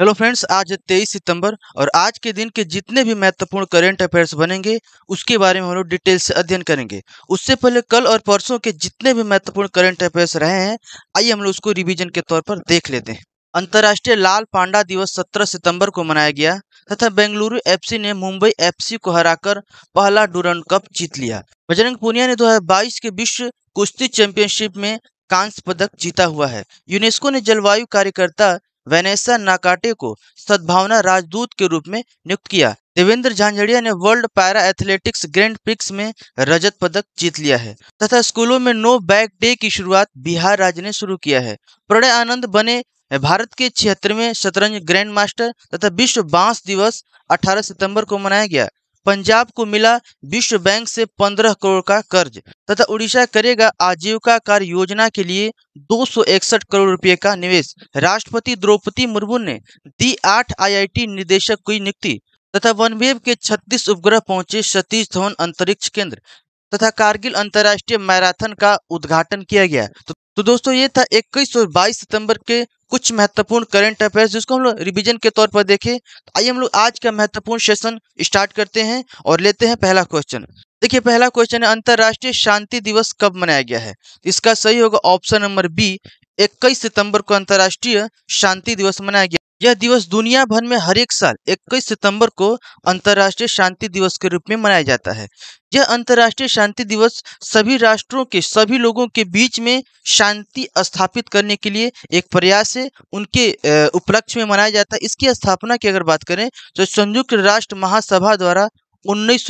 Hello friends आज 23 तेईस सितंबर और आज के दिन के जितने भी महत्वपूर्ण करेंट अफेयर्स बनेंगे उसके बारे में हम लोग डिटेल से अध्ययन करेंगे उससे पहले कल और परसों के जितने भी महत्वपूर्ण करेंट अफेयर्स रहे हैं आइए हम लोग उसको रिवीजन के तौर पर देख लेते हैं अंतर्राष्ट्रीय लाल पांडा दिवस 17 सितंबर को मनाया गया तथा बेंगलुरु एफसी ने मुंबई एफसी को हराकर पहला डूरन कप जीत लिया बजरंग पुनिया ने दो के विश्व कुश्ती चैंपियनशिप में कांस्य पदक जीता हुआ है यूनेस्को ने जलवायु कार्यकर्ता वेनेसा नाकाटे को सद्भावना राजदूत के रूप में नियुक्त किया देवेंद्र झांझड़िया ने World Para Athletics Grand Prix में रजत पदक जीत लिया है तथा स्कूलों में नो बैक डे की शुरुआत बिहार राज्य ने शुरू किया है प्रणय आनंद बने भारत के छिहत्तरवें शतरंज ग्रैंड मास्टर तथा विश्व बांस दिवस 18 सितंबर को मनाया गया पंजाब को मिला विश्व बैंक से 15 करोड़ का कर्ज तथा उड़ीसा करेगा आजीविका कार्य योजना के लिए दो करोड़ रुपए का निवेश राष्ट्रपति द्रौपदी मुर्मू ने दी आठ आईआईटी निदेशक की नियुक्ति तथा वनवेव के 36 उपग्रह पहुंचे सतीश धवन अंतरिक्ष केंद्र तथा कारगिल अंतर्राष्ट्रीय मैराथन का उद्घाटन किया गया तो तो दोस्तों ये था इक्कीस और बाईस सितंबर के कुछ महत्वपूर्ण करंट अफेयर्स जिसको हम लोग रिविजन के तौर पर देखें तो आइए हम लोग आज का महत्वपूर्ण सेशन स्टार्ट करते हैं और लेते हैं पहला क्वेश्चन देखिए पहला क्वेश्चन है अंतर्राष्ट्रीय शांति दिवस कब मनाया गया है इसका सही होगा ऑप्शन नंबर बी इक्कीस सितंबर को अंतर्राष्ट्रीय शांति दिवस मनाया गया यह दिवस दुनिया भर में हर एक साल 21 सितंबर को अंतर्राष्ट्रीय शांति दिवस के रूप में मनाया जाता है यह अंतर्राष्ट्रीय शांति दिवस सभी राष्ट्रों के सभी लोगों के बीच में शांति स्थापित करने के लिए एक प्रयास है उनके उपलक्ष्य में मनाया जाता है इसकी स्थापना की अगर बात करें तो संयुक्त राष्ट्र महासभा द्वारा उन्नीस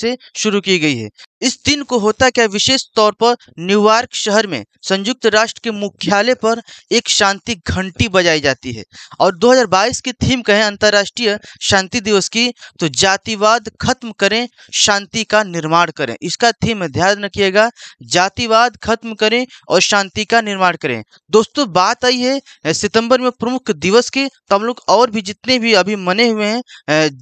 से शुरू की गई है इस दिन को होता क्या विशेष तौर पर न्यूयॉर्क शहर में संयुक्त राष्ट्र के मुख्यालय पर एक शांति घंटी बजाई जाती है और 2022 की थीम कहें अंतर्राष्ट्रीय शांति दिवस की तो जातिवाद खत्म करें शांति का निर्माण करें इसका थीम ध्यान रखिएगा जातिवाद खत्म करें और शांति का निर्माण करें दोस्तों बात आई है सितंबर में प्रमुख दिवस की तो हम लोग और भी जितने भी अभी मने हुए हैं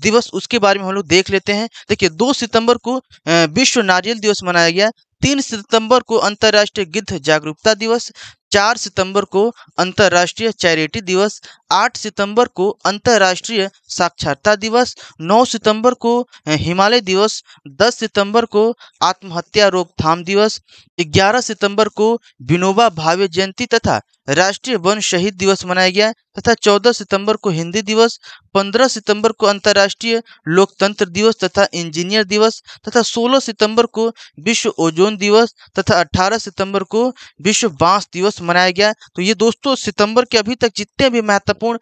दिवस उसके बारे में हम लोग देख लेते हैं देखिए दो सितंबर को विश्व नारी ब्राजील दिवस मनाया गया तीन सितंबर को अंतर्राष्ट्रीय गिद्ध जागरूकता दिवस चार सितंबर को अंतर्राष्ट्रीय चैरिटी दिवस आठ सितंबर को अंतर्राष्ट्रीय साक्षरता दिवस नौ सितंबर को हिमालय दिवस दस सितंबर को आत्महत्या रोकथाम दिवस ग्यारह सितंबर को विनोबा भावे जयंती तथा राष्ट्रीय वन शहीद दिवस मनाया गया तथा चौदह सितंबर को हिंदी दिवस पंद्रह सितंबर को अंतर्राष्ट्रीय लोकतंत्र दिवस तथा इंजीनियर दिवस तथा सोलह सितंबर को विश्व ओजोन दिवस तथा अठारह सितंबर को विश्व बांस दिवस दिवस मनाया गया तो ये दोस्तों सितंबर के अभी तक जितने भी महत्वपूर्ण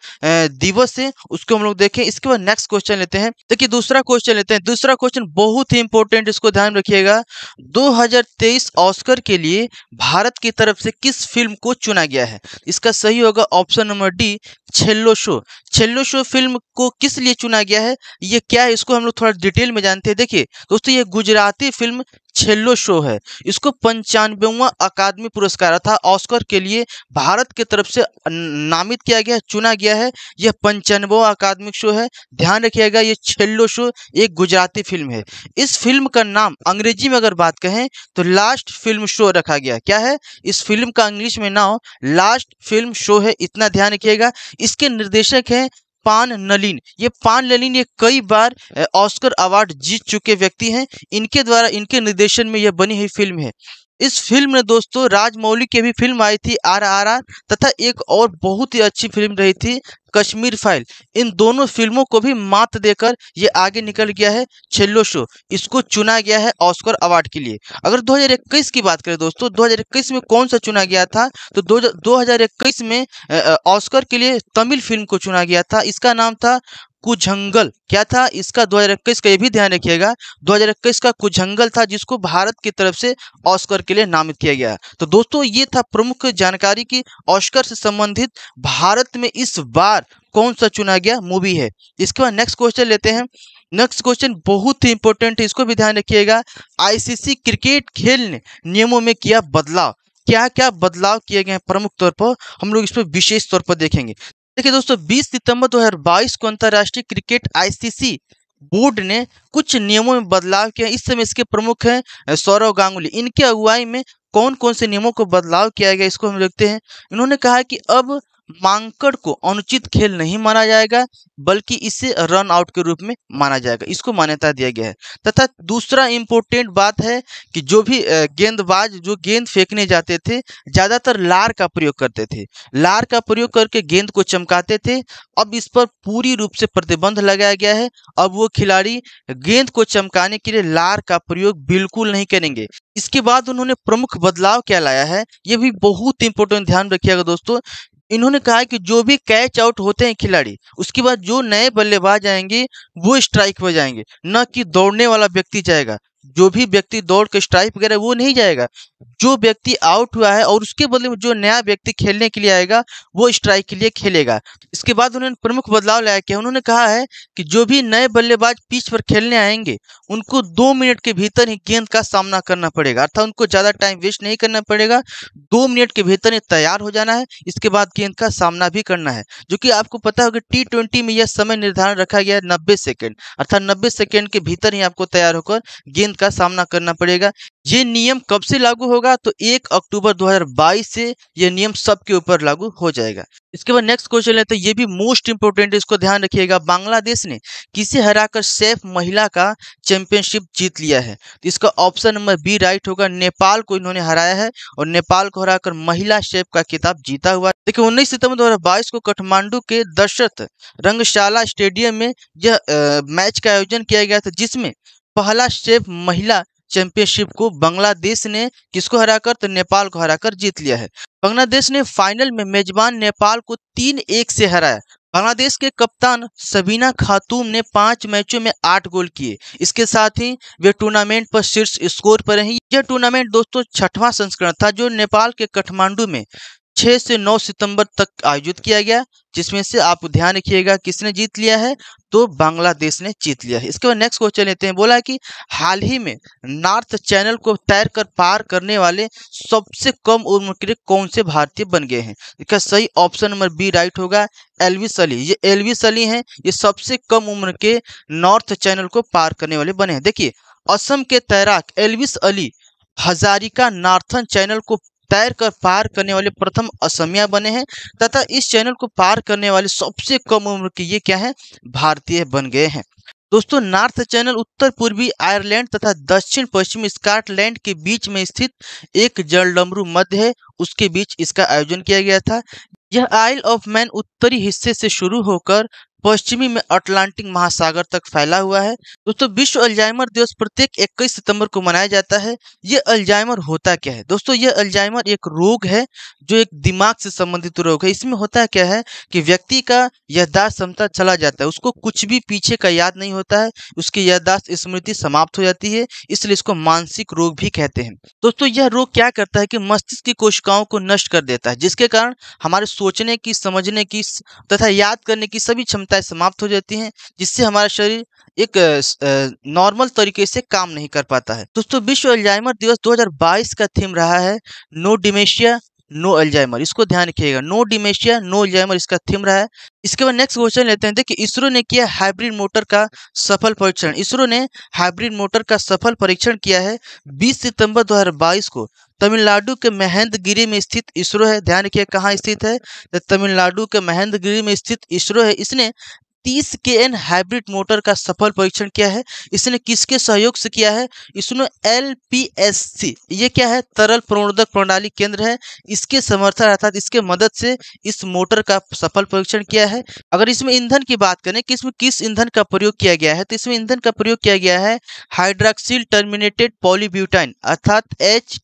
दिवस है उसको हम लोग देखें इसके बाद नेक्स्ट क्वेश्चन लेते हैं देखिए दूसरा क्वेश्चन लेते हैं दूसरा क्वेश्चन बहुत ही इंपॉर्टेंट इसको ध्यान रखिएगा दो ऑस्कर के लिए भारत की तरफ से किस फिल्म को चुना गया है इसका सही होगा option number D Chhello Show Chhello Show film को किस लिए चुना गया है ये क्या है इसको हम लोग थोड़ा डिटेल में जानते हैं देखिए दोस्तों ये गुजराती फिल्म छेलो शो है इसको पंचानवेवा अकादमी पुरस्कार था ऑस्कर के लिए भारत के तरफ से नामित किया गया चुना गया है यह पंचानवा अकादमिक शो है ध्यान रखिएगा यह छेल्लो शो एक गुजराती फिल्म है इस फिल्म का नाम अंग्रेजी में अगर बात कहें तो लास्ट फिल्म शो रखा गया क्या है इस फिल्म का इंग्लिश में नाम लास्ट फिल्म शो है इतना ध्यान रखिएगा इसके निर्देशक हैं पान नलिन ये पान नलिन ये कई बार ऑस्कर अवार्ड जीत चुके व्यक्ति हैं इनके द्वारा इनके निर्देशन में यह बनी हुई फिल्म है इस फिल्म में दोस्तों राजमौली की भी फिल्म आई थी आरआरआर तथा एक और बहुत ही अच्छी फिल्म रही थी कश्मीर फाइल इन दोनों फिल्मों को भी मात देकर ये आगे निकल गया है छेलो शो इसको चुना गया है ऑस्कर अवार्ड के लिए अगर 2021 की बात करें दोस्तों 2021 में कौन सा चुना गया था तो दो हजार में ऑस्कर के लिए तमिल फिल्म को चुना गया था इसका नाम था कुजंगल क्या था इसका 2021 का ये भी ध्यान रखिएगा 2021 का कुजंगल था जिसको भारत की तरफ से ऑस्कर के लिए नामित किया गया तो दोस्तों ये था प्रमुख जानकारी की ऑस्कर से संबंधित भारत में इस बार कौन सा चुना गया मूवी है इसके बाद नेक्स्ट क्वेश्चन लेते हैं नेक्स्ट क्वेश्चन बहुत ही इंपॉर्टेंट है इसको भी ध्यान रखिएगा आईसीसी क्रिकेट खेल ने नियमों में किया बदलाव क्या क्या बदलाव किए गए हैं प्रमुख तौर पर हम लोग इस पर विशेष तौर पर देखेंगे देखिए दोस्तों 20 सितंबर 2022 को अंतर्राष्ट्रीय क्रिकेट आईसीसी बोर्ड ने कुछ नियमों में बदलाव किया इस समय इसके प्रमुख हैं सौरव गांगुली इनके अगुवाई में कौन कौन से नियमों को बदलाव किया गया इसको हम देखते हैं इन्होंने कहा कि अब मांकड़ को अनुचित खेल नहीं माना जाएगा बल्कि इसे रन आउट के रूप में माना जाएगा इसको मान्यता दिया गया है तथा दूसरा इम्पोर्टेंट बात है कि जो भी गेंदबाज जो गेंद फेंकने जाते थे ज़्यादातर लार का प्रयोग करते थे लार का प्रयोग करके गेंद को चमकाते थे अब इस पर पूरी रूप से प्रतिबंध लगाया गया है अब वो खिलाड़ी गेंद को चमकाने के लिए लार का प्रयोग बिल्कुल नहीं करेंगे इसके बाद उन्होंने प्रमुख बदलाव क्या लाया है ये भी बहुत इंपॉर्टेंट ध्यान रखिएगा दोस्तों इन्होंने कहा कि जो भी कैच आउट होते हैं खिलाड़ी उसके बाद जो नए बल्लेबाज आएंगे वो स्ट्राइक पर जाएंगे न कि दौड़ने वाला व्यक्ति जाएगा जो भी व्यक्ति दौड़ के स्ट्राइक वगैरह वो नहीं जाएगा जो व्यक्ति आउट हुआ है और उसके बदले में जो नया व्यक्ति खेलने के लिए आएगा वो स्ट्राइक के लिए खेलेगा इसके बाद उन्होंने प्रमुख बदलाव लाया कि उन्होंने कहा है कि जो भी नए बल्लेबाज पिच पर खेलने आएंगे उनको दो मिनट के भीतर ही गेंद का सामना करना पड़ेगा अर्थात उनको ज़्यादा टाइम वेस्ट नहीं करना पड़ेगा दो मिनट के भीतर ही तैयार हो जाना है इसके बाद गेंद का सामना भी करना है जो कि आपको पता होगा टी ट्वेंटी में यह समय निर्धारण रखा गया है नब्बे सेकेंड अर्थात नब्बे सेकेंड के भीतर ही आपको तैयार होकर गेंद का सामना करना पड़ेगा ये नियम कब से लागू होगा तो 1 अक्टूबर 2022 से ये नियम सबके ऊपर लागू हो जाएगा इसके बाद नेक्स्ट क्वेश्चन है तो ये भी मोस्ट इंपोर्टेंट इसको ध्यान रखिएगा बांग्लादेश ने किसे हराकर सेफ महिला का चैंपियनशिप जीत लिया है तो इसका ऑप्शन नंबर बी राइट होगा नेपाल को इन्होंने हराया है और नेपाल को हराकर महिला सेफ का किताब जीता हुआ देखिए उन्नीस सितंबर दो को काठमांडू के दशरथ रंगशाला स्टेडियम में यह मैच का आयोजन किया गया था जिसमें पहला स्टेप महिला चैंपियनशिप को बांग्लादेश ने किसको हराकर तो नेपाल को हराकर जीत लिया है बांग्लादेश ने फाइनल में मेजबान नेपाल को तीन एक से हराया बांग्लादेश के कप्तान सबीना खातून ने पांच मैचों में आठ गोल किए इसके साथ ही वे टूर्नामेंट पर शीर्ष स्कोर पर रही यह टूर्नामेंट दोस्तों छठवां संस्करण था जो नेपाल के काठमांडू में छह से नौ सितंबर तक आयोजित किया गया जिसमें से आप ध्यान रखिएगा किसने जीत लिया है तो बांग्लादेश ने जीत लिया है इसके बाद नेक्स्ट क्वेश्चन लेते हैं बोला कि हाल ही में नॉर्थ चैनल को तैर कर पार करने वाले सबसे कम उम्र के कौन से भारतीय बन गए हैं इसका सही ऑप्शन नंबर बी राइट होगा एलविस अली ये एलविस अली हैं ये सबसे कम उम्र के नॉर्थ चैनल को पार करने वाले बने हैं देखिए असम के तैराक Elvis Ali Hazarika Northern Channel को तैर कर पार करने वाले प्रथम असमिया बने हैं तथा इस चैनल को पार करने वाले सबसे कम उम्र के ये क्या है भारतीय बन गए हैं दोस्तों नॉर्थ चैनल उत्तर पूर्वी आयरलैंड तथा दक्षिण पश्चिमी स्कॉटलैंड के बीच में स्थित एक जलडमरू मध्य है उसके बीच इसका आयोजन किया गया था यह आइल ऑफ मैन उत्तरी हिस्से से शुरू होकर पश्चिमी में अटलांटिक महासागर तक फैला हुआ है दोस्तों विश्व अल्जाइमर दिवस प्रत्येक इक्कीस सितंबर को मनाया जाता है यह अल्जाइमर होता क्या है दोस्तों यह अल्जाइमर एक रोग है जो एक दिमाग से संबंधित रोग है इसमें होता क्या है कि व्यक्ति का यादाश्त क्षमता चला जाता है उसको कुछ भी पीछे का याद नहीं होता है उसकी यादाश्त स्मृति समाप्त हो जाती है इसलिए इसको मानसिक रोग भी कहते हैं दोस्तों यह रोग क्या करता है कि मस्तिष्क की कोशिकाओं को नष्ट कर देता है जिसके कारण हमारे सोचने की समझने की तथा याद करने की सभी क्षमता होता है समाप्त हो जाती हैं जिससे हमारा शरीर एक नॉर्मल तरीके से काम नहीं कर पाता है दोस्तों विश्व अल्जाइमर दिवस 2022 का थीम रहा है नो डिमेशिया नो अल्जाइमर इसको ध्यान रखिएगा नो डिमेशिया नो अल्जाइमर इसका थीम रहा है इसके बाद नेक्स्ट क्वेश्चन लेते हैं देखिए इसरो ने किया हाइब्रिड मोटर का सफल परीक्षण इसरो ने हाइब्रिड मोटर का सफल परीक्षण किया है 20 सितंबर 2022 को तमिलनाडु के महेंद्रगिरी में स्थित इसरो है ध्यान रखिए कहाँ स्थित है तमिलनाडु के महेंद्रगिरी में स्थित इसरो है इसने तीस के एन हाइब्रिड मोटर का सफल परीक्षण किया है इसने किसके सहयोग से किया है इसने एल पी एस सी ये क्या है तरल प्रणोदक प्रणाली केंद्र है इसके समर्थन अर्थात इसके मदद से इस मोटर का सफल परीक्षण किया है अगर इसमें ईंधन की बात करें कि इसमें किस ईंधन का प्रयोग किया गया है तो इसमें ईंधन का प्रयोग किया गया है हाइड्रॉक्सिल टर्मिनेटेड पॉलीब्यूटाइन अर्थात एच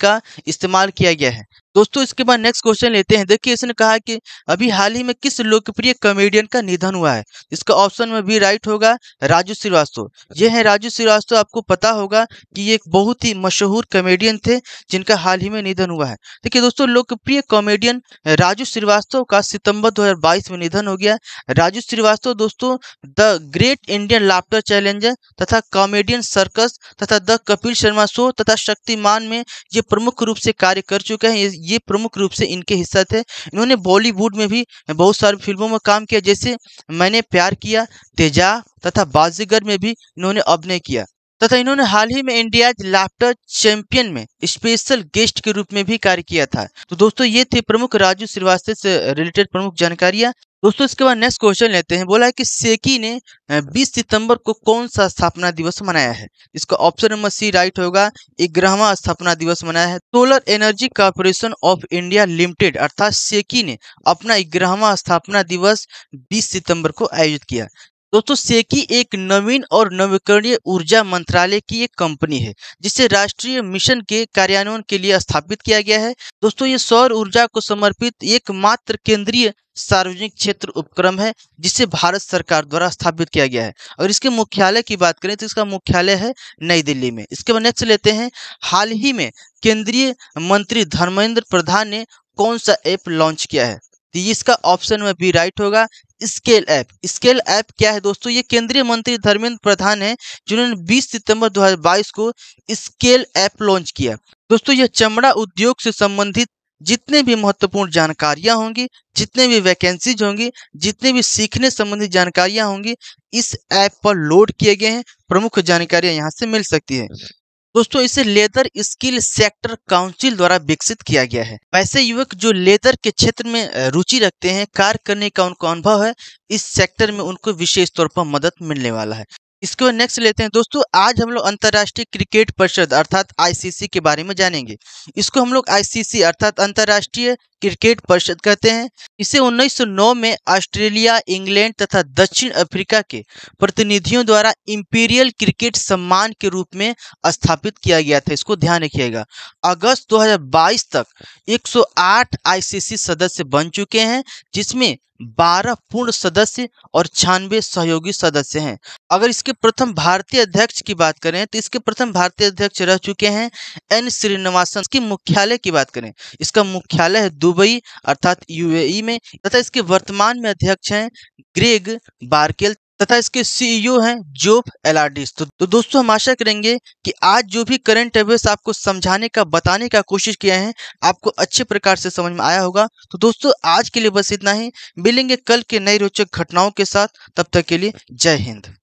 का इस्तेमाल किया गया है दोस्तों इसके बाद नेक्स्ट क्वेश्चन लेते हैं देखिए इसने कहा कि अभी हाल ही में किस लोकप्रिय कॉमेडियन का निधन हुआ है इसका ऑप्शन में भी राइट होगा राजू श्रीवास्तव ये अच्छा। हैं राजू श्रीवास्तव आपको पता होगा कि ये एक बहुत ही मशहूर कॉमेडियन थे जिनका हाल ही में निधन हुआ है देखिए दोस्तों लोकप्रिय कॉमेडियन राजू श्रीवास्तव का सितंबर दो में निधन हो गया राजू श्रीवास्तव दोस्तों The Great Indian Laughter Challenge तथा कॉमेडियन सर्कस तथा द कपिल शर्मा शो तथा शक्तिमान में ये प्रमुख रूप से कार्य कर चुके हैं ये प्रमुख रूप से इनके हिस्सा थे इन्होंने बॉलीवुड में भी बहुत सारी फिल्मों में काम किया जैसे मैंने प्यार किया तेजा तथा बाजीगर में भी इन्होंने अभिनय किया तथा इन्होंने हाल ही में इंडिया लाफ्टर चैंपियन में स्पेशल गेस्ट के रूप में भी कार्य किया था तो दोस्तों ये थे प्रमुख राजू श्रीवास्तव से रिलेटेड प्रमुख जानकारियां दोस्तों इसके बाद नेक्स्ट क्वेश्चन लेते हैं बोला है कि सेकी ने 20 सितंबर को कौन सा स्थापना दिवस मनाया है इसका ऑप्शन नंबर सी राइट होगा ग्रहवा स्थापना दिवस मनाया है Solar Energy Corporation of India Limited अर्थात सेकी ने अपना ग्रहवा स्थापना दिवस 20 सितंबर को आयोजित किया दोस्तों सेकी एक नवीन और नवीकरणीय ऊर्जा मंत्रालय की एक कंपनी है जिसे राष्ट्रीय मिशन के कार्यान्वयन के लिए स्थापित किया गया है दोस्तों ये सौर ऊर्जा को समर्पित एकमात्र केंद्रीय सार्वजनिक क्षेत्र उपक्रम है जिसे भारत सरकार द्वारा स्थापित किया गया है और इसके मुख्यालय की बात करें तो इसका मुख्यालय है नई दिल्ली में इसके बाद नेक्स्ट लेते हैं हाल ही में केंद्रीय मंत्री धर्मेंद्र प्रधान ने कौन सा ऐप लॉन्च किया है तो इसका ऑप्शन में भी राइट होगा स्केल ऐप स्केल ऐप क्या है दोस्तों ये केंद्रीय मंत्री धर्मेंद्र प्रधान है जिन्होंने 20 सितंबर 2022 को स्केल ऐप लॉन्च किया दोस्तों यह चमड़ा उद्योग से संबंधित जितने भी महत्वपूर्ण जानकारियां होंगी जितने भी वैकेंसीज होंगी जितने भी सीखने संबंधी जानकारियां होंगी इस ऐप पर लोड किए गए हैं प्रमुख जानकारियां यहां से मिल सकती है दोस्तों इसे लेदर स्किल सेक्टर काउंसिल द्वारा विकसित किया गया है वैसे युवक जो लेदर के क्षेत्र में रुचि रखते हैं कार्य करने का उनका अनुभव है इस सेक्टर में उनको विशेष तौर पर मदद मिलने वाला है इसको नेक्स्ट लेते हैं दोस्तों आज हम लोग अंतर्राष्ट्रीय क्रिकेट परिषद अर्थात आईसीसी के बारे में जानेंगे इसको हम लोग आईसीसी अर्थात अंतर्राष्ट्रीय क्रिकेट परिषद कहते हैं इसे 1909 में ऑस्ट्रेलिया इंग्लैंड तथा दक्षिण अफ्रीका के प्रतिनिधियों द्वारा इंपीरियल क्रिकेट सम्मान के रूप में स्थापित किया गया था इसको ध्यान रखिएगा अगस्त 2022 तक 108 आईसीसी सदस्य बन चुके हैं जिसमें बारह पूर्ण सदस्य और छियानवे सहयोगी सदस्य हैं अगर इसके प्रथम भारतीय अध्यक्ष की बात करें तो इसके प्रथम भारतीय अध्यक्ष रह चुके हैं एन श्रीनिवासन की मुख्यालय की बात करें इसका मुख्यालय है दुबई अर्थात यूएई में तथा इसके वर्तमान में अध्यक्ष हैं ग्रेग बार्केल तथा इसके सीईओ e हैं जोब एलार्डिस तो, तो दोस्तों हम आशा करेंगे कि आज जो भी करंट अफेयर्स आपको समझाने का बताने का कोशिश किया है आपको अच्छे प्रकार से समझ में आया होगा तो दोस्तों आज के लिए बस इतना ही मिलेंगे कल के नई रोचक घटनाओं के साथ तब तक के लिए जय हिंद